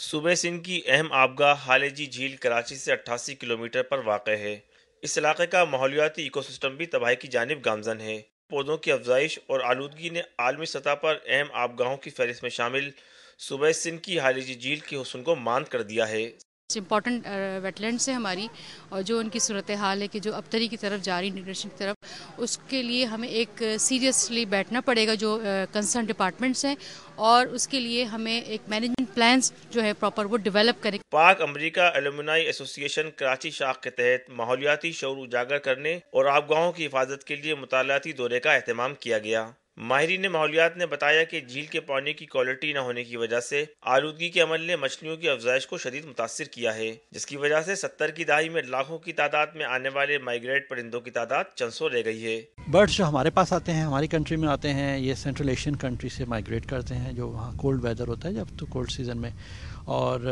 सुबह सिंध की अहम आबगाह हालेजी झील कराची से 88 किलोमीटर पर वाक़ है इस इलाके का माहौलियाती इकोसिस्टम भी तबाही की जानब गामजन है पौधों की अफजाइश और आलूदगी ने आलमी सतह पर अहम आबगाहों की फहरिस्त में शामिल सुबह सिंध की हालेजी झील के हसन को मान कर दिया है इम्पॉर्टेंट वेटलैंड से हमारी और जो उनकी सूरत हाल है कि जो अब तरी की तरफ जा रही की तरफ उसके लिए हमें एक सीरियसली बैठना पड़ेगा जो कंसर्न डिपार्टमेंट्स हैं और उसके लिए हमें एक मैनेजमेंट प्लान जो है प्रॉपर वो डेवलप करें पाक अमेरिका एलुमनाई एसोसिएशन कराची शाख के तहत माहौलियाती शोर उजागर करने और आप की हिफाजत के लिए मुतालाती दौरे का अहतमाम किया गया माहरीन माहौलियात ने बताया कि झील के पानी की क्वालिटी न होने की वजह से आलूदगी के अमल ने मछलियों की अफजाइश को शदीद मुतासर किया है जिसकी वजह से सत्तर की दहाई में लाखों की तादाद में आने वाले माइग्रेट परिंदों की तादाद चंद सौ रह गई है बर्ड्स जो हमारे पास आते हैं हमारी कंट्री में आते हैं ये सेंट्रल एशियन कंट्री से माइग्रेट करते हैं जो वहाँ कोल्ड वेदर होता है जब तो कोल्ड सीजन में और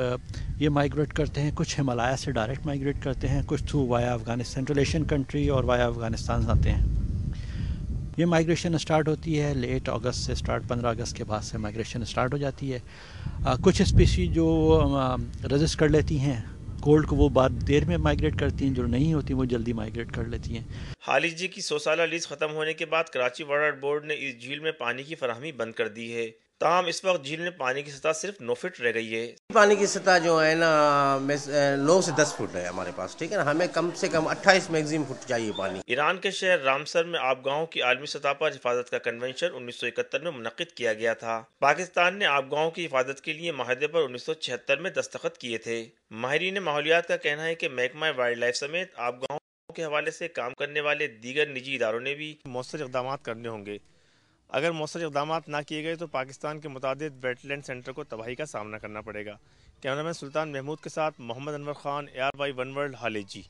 ये माइग्रेट करते हैं कुछ हिमालय से डायरेक्ट माइग्रेट करते हैं कुछ through via Afghanistan central Asian country और वाया अफगानिस्तान आते हैं ये माइग्रेशन स्टार्ट होती है लेट अगस्त से स्टार्ट 15 अगस्त के बाद से माइग्रेशन स्टार्ट हो जाती है आ, कुछ स्पीसी जो रजिस्ट कर लेती हैं कोल्ड को वो बार देर में माइग्रेट करती हैं जो नहीं होती वो जल्दी माइग्रेट कर लेती हैं जी की सौसाला लीज खत्म होने के बाद कराची वाटर बोर्ड ने इस झील में पानी की फरहमी बंद कर दी है तमाम इस वक्त झील में पानी की सतह सिर्फ नौ फिट रह गई है पानी की सतह जो है ना नौ से दस फुट है हमारे पास ठीक है ना हमें कम से कम अट्ठाईस मैगजीम फुट चाहिए पानी ईरान के शहर रामसर में आबगाओं की आलमी सतह पर हिफाजत का कन्वेंशन उन्नीस सौ इकहत्तर में मुनद किया गया था पाकिस्तान ने आबगाओं की हिफाजत के लिए माहदे पर उन्नीस सौ छिहत्तर में दस्तखत किए थे माहरीन माहौलियात का कहना है की महकमा वाइल्ड लाइफ समेत आपगाहों के हवाले से काम करने वाले दीगर निजी इदारों ने भी मौसर इकदाम करने होंगे अगर मौसर इकदाम ना किए गए तो पाकिस्तान के मुताद वेटलैंड सेंटर को तबाही का सामना करना पड़ेगा कैमरा मैन सुल्तान महमूद के साथ Mohammad Anwar Khan A R Y one world ji